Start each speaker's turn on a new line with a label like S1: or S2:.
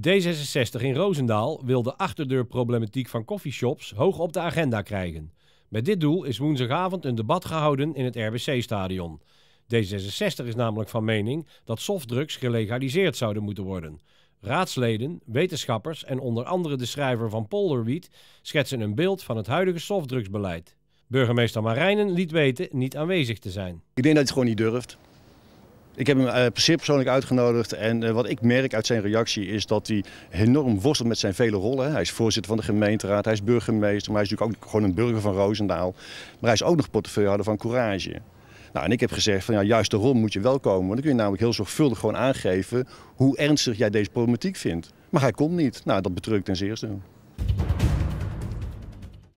S1: D66 in Roosendaal wil de achterdeurproblematiek van coffeeshops hoog op de agenda krijgen. Met dit doel is woensdagavond een debat gehouden in het RBC-stadion. D66 is namelijk van mening dat softdrugs gelegaliseerd zouden moeten worden. Raadsleden, wetenschappers en onder andere de schrijver van Polderwiet schetsen een beeld van het huidige softdrugsbeleid. Burgemeester Marijnen liet weten niet aanwezig te zijn.
S2: Ik denk dat hij het gewoon niet durft. Ik heb hem eh, zeer persoonlijk uitgenodigd en eh, wat ik merk uit zijn reactie is dat hij enorm worstelt met zijn vele rollen. Hij is voorzitter van de gemeenteraad, hij is burgemeester, maar hij is natuurlijk ook gewoon een burger van Roosendaal. Maar hij is ook nog portefeuillehouder van Courage. Nou, en ik heb gezegd van ja, juist daarom moet je wel komen. Want dan kun je namelijk heel zorgvuldig gewoon aangeven hoe ernstig jij deze problematiek vindt. Maar hij komt niet. Nou, dat betreurt ten zeerste.